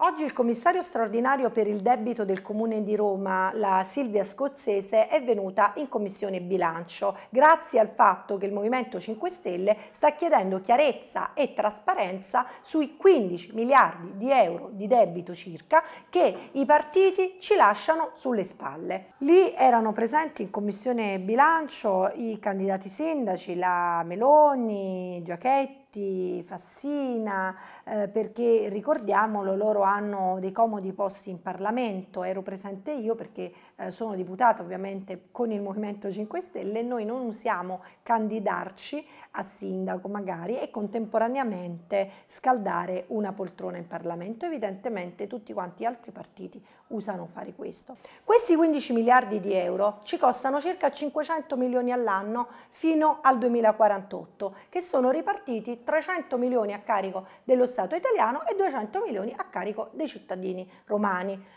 Oggi il commissario straordinario per il debito del Comune di Roma, la Silvia Scozzese, è venuta in commissione bilancio grazie al fatto che il Movimento 5 Stelle sta chiedendo chiarezza e trasparenza sui 15 miliardi di euro di debito circa che i partiti ci lasciano sulle spalle. Lì erano presenti in commissione bilancio i candidati sindaci, la Meloni, Giachetti, Benedetti, Fassina, eh, perché ricordiamolo, loro hanno dei comodi posti in Parlamento, ero presente io perché eh, sono deputata ovviamente con il Movimento 5 Stelle, noi non usiamo candidarci a sindaco magari e contemporaneamente scaldare una poltrona in Parlamento, evidentemente tutti quanti gli altri partiti usano fare questo. Questi 15 miliardi di euro ci costano circa 500 milioni all'anno fino al 2048, che sono ripartiti 300 milioni a carico dello Stato italiano e 200 milioni a carico dei cittadini romani.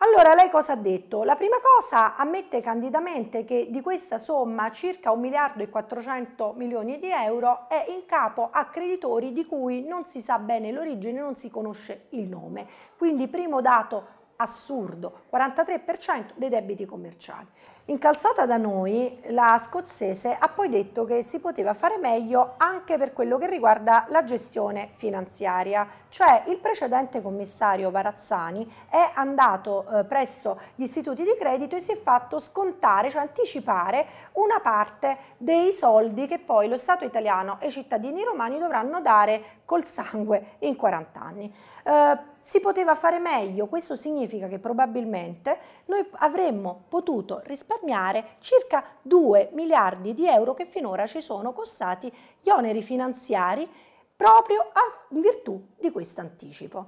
Allora lei cosa ha detto? La prima cosa ammette candidamente che di questa somma circa 1 miliardo e 400 milioni di euro è in capo a creditori di cui non si sa bene l'origine, non si conosce il nome. Quindi primo dato assurdo, 43% dei debiti commerciali. Incalzata da noi, la scozzese ha poi detto che si poteva fare meglio anche per quello che riguarda la gestione finanziaria, cioè il precedente commissario Varazzani è andato eh, presso gli istituti di credito e si è fatto scontare, cioè anticipare una parte dei soldi che poi lo Stato italiano e i cittadini romani dovranno dare col sangue in 40 anni. Eh, si poteva fare meglio, questo significa significa che probabilmente noi avremmo potuto risparmiare circa 2 miliardi di euro che finora ci sono costati gli oneri finanziari proprio in virtù di questo anticipo.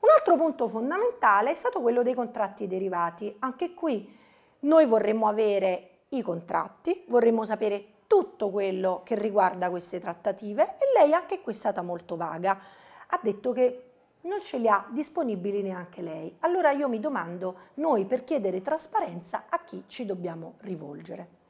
Un altro punto fondamentale è stato quello dei contratti derivati. Anche qui noi vorremmo avere i contratti, vorremmo sapere tutto quello che riguarda queste trattative e lei anche qui è stata molto vaga. Ha detto che non ce li ha disponibili neanche lei. Allora io mi domando, noi per chiedere trasparenza a chi ci dobbiamo rivolgere?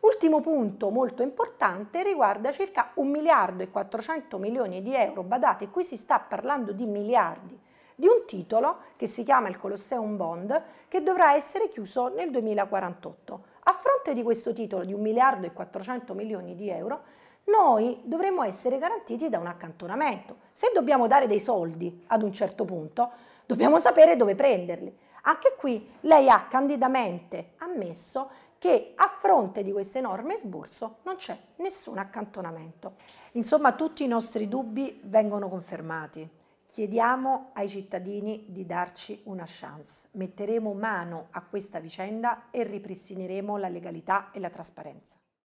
Ultimo punto molto importante riguarda circa 1 miliardo e 400 milioni di euro, badate qui si sta parlando di miliardi, di un titolo che si chiama il Colosseum Bond che dovrà essere chiuso nel 2048. A fronte di questo titolo di 1 miliardo e 400 milioni di euro noi dovremmo essere garantiti da un accantonamento. Se dobbiamo dare dei soldi ad un certo punto, dobbiamo sapere dove prenderli. Anche qui lei ha candidamente ammesso che a fronte di questo enorme sborso non c'è nessun accantonamento. Insomma, tutti i nostri dubbi vengono confermati. Chiediamo ai cittadini di darci una chance. Metteremo mano a questa vicenda e ripristineremo la legalità e la trasparenza.